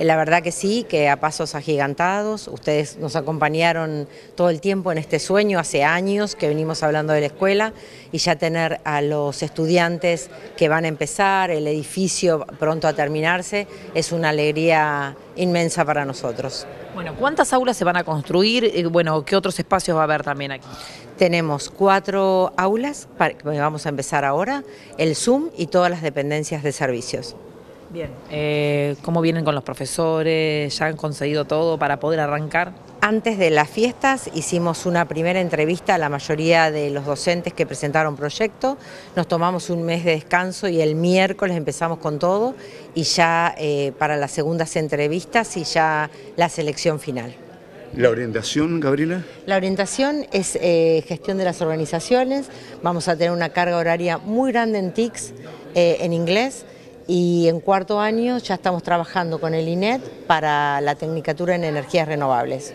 Eh, la verdad que sí, que a pasos agigantados, ustedes nos acompañaron todo el tiempo en este sueño, hace años que venimos hablando de la escuela, y ya tener a los estudiantes que van a empezar, el edificio pronto a terminarse, es una alegría inmensa para nosotros. Bueno, ¿cuántas aulas se van a construir? Eh, bueno, ¿qué otros espacios va a haber también aquí? Tenemos cuatro aulas, vamos a empezar ahora, el Zoom y todas las dependencias de servicios. Bien. Eh, ¿Cómo vienen con los profesores? ¿Ya han conseguido todo para poder arrancar? Antes de las fiestas hicimos una primera entrevista a la mayoría de los docentes que presentaron proyecto. Nos tomamos un mes de descanso y el miércoles empezamos con todo y ya eh, para las segundas entrevistas y ya la selección final. ¿La orientación, Gabriela? La orientación es eh, gestión de las organizaciones. Vamos a tener una carga horaria muy grande en TICS, en inglés y en cuarto año ya estamos trabajando con el INET para la Tecnicatura en Energías Renovables.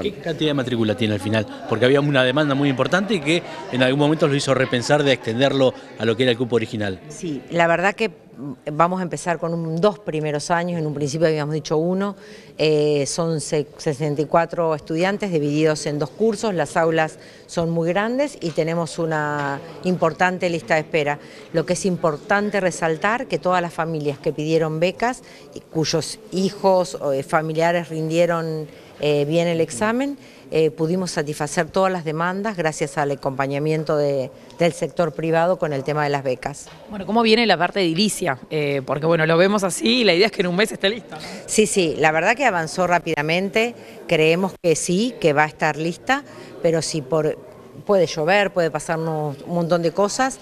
¿Qué cantidad de matrícula tiene al final? Porque había una demanda muy importante y que en algún momento lo hizo repensar de extenderlo a lo que era el cupo original. Sí, la verdad que mm, vamos a empezar con dos primeros años, en un principio habíamos dicho uno, eh, son 64 estudiantes divididos en dos cursos, las aulas son muy grandes y tenemos una importante lista de espera. Lo que es importante resaltar que todas las familias que pidieron becas, cuyos hijos o eh, familiares rindieron eh, viene el examen. Eh, pudimos satisfacer todas las demandas gracias al acompañamiento del sector privado con el tema de las becas. Bueno, ¿cómo viene la parte edilicia? Eh, porque bueno, lo vemos así y la idea es que en un mes esté lista. Sí, sí, la verdad que avanzó rápidamente, creemos que sí, que va a estar lista, pero si por, puede llover, puede pasarnos un montón de cosas,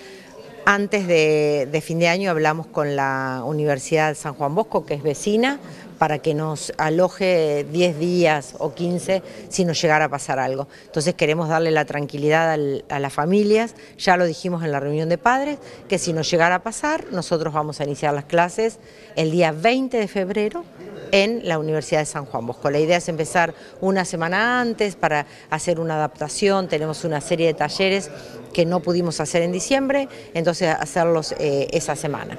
antes de, fin de año hablamos con la Universidad San Juan Bosco, que es vecina, para que nos aloje 10 días o 15 si nos llegara a pasar algo. Entonces queremos darle la tranquilidad a las familias, ya lo dijimos en la reunión de padres, que si nos llegara a pasar, nosotros vamos a iniciar las clases el día 20 de febrero en la Universidad de San Juan Bosco. La idea es empezar una semana antes para hacer una adaptación, tenemos una serie de talleres que no pudimos hacer en diciembre, entonces hacerlos eh, esa semana.